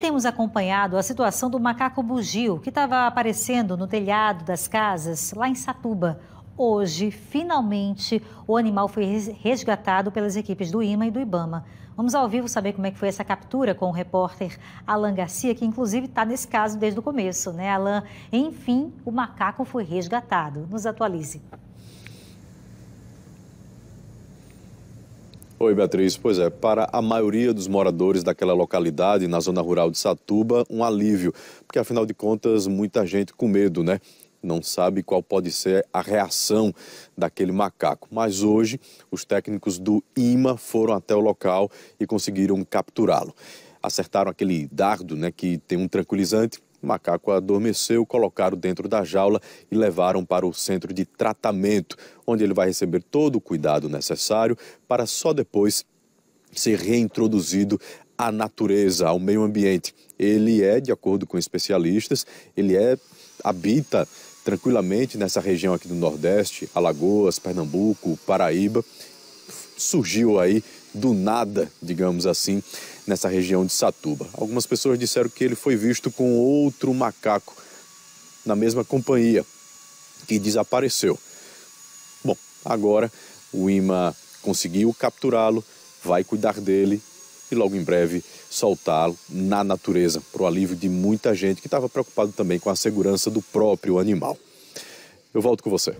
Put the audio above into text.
Temos acompanhado a situação do macaco bugio, que estava aparecendo no telhado das casas lá em Satuba. Hoje, finalmente, o animal foi resgatado pelas equipes do IMA e do IBAMA. Vamos ao vivo saber como é que foi essa captura com o repórter Alan Garcia, que inclusive está nesse caso desde o começo, né, Alan? Enfim, o macaco foi resgatado. Nos atualize. Oi, Beatriz. Pois é, para a maioria dos moradores daquela localidade, na zona rural de Satuba, um alívio, porque afinal de contas, muita gente com medo, né? Não sabe qual pode ser a reação daquele macaco. Mas hoje, os técnicos do IMA foram até o local e conseguiram capturá-lo. Acertaram aquele dardo, né, que tem um tranquilizante macaco adormeceu, colocaram dentro da jaula e levaram para o centro de tratamento, onde ele vai receber todo o cuidado necessário para só depois ser reintroduzido à natureza, ao meio ambiente. Ele é, de acordo com especialistas, ele é habita tranquilamente nessa região aqui do Nordeste, Alagoas, Pernambuco, Paraíba, surgiu aí do nada, digamos assim, nessa região de Satuba. Algumas pessoas disseram que ele foi visto com outro macaco na mesma companhia que desapareceu. Bom, agora o IMA conseguiu capturá-lo, vai cuidar dele e logo em breve soltá-lo na natureza, para o alívio de muita gente que estava preocupado também com a segurança do próprio animal. Eu volto com você.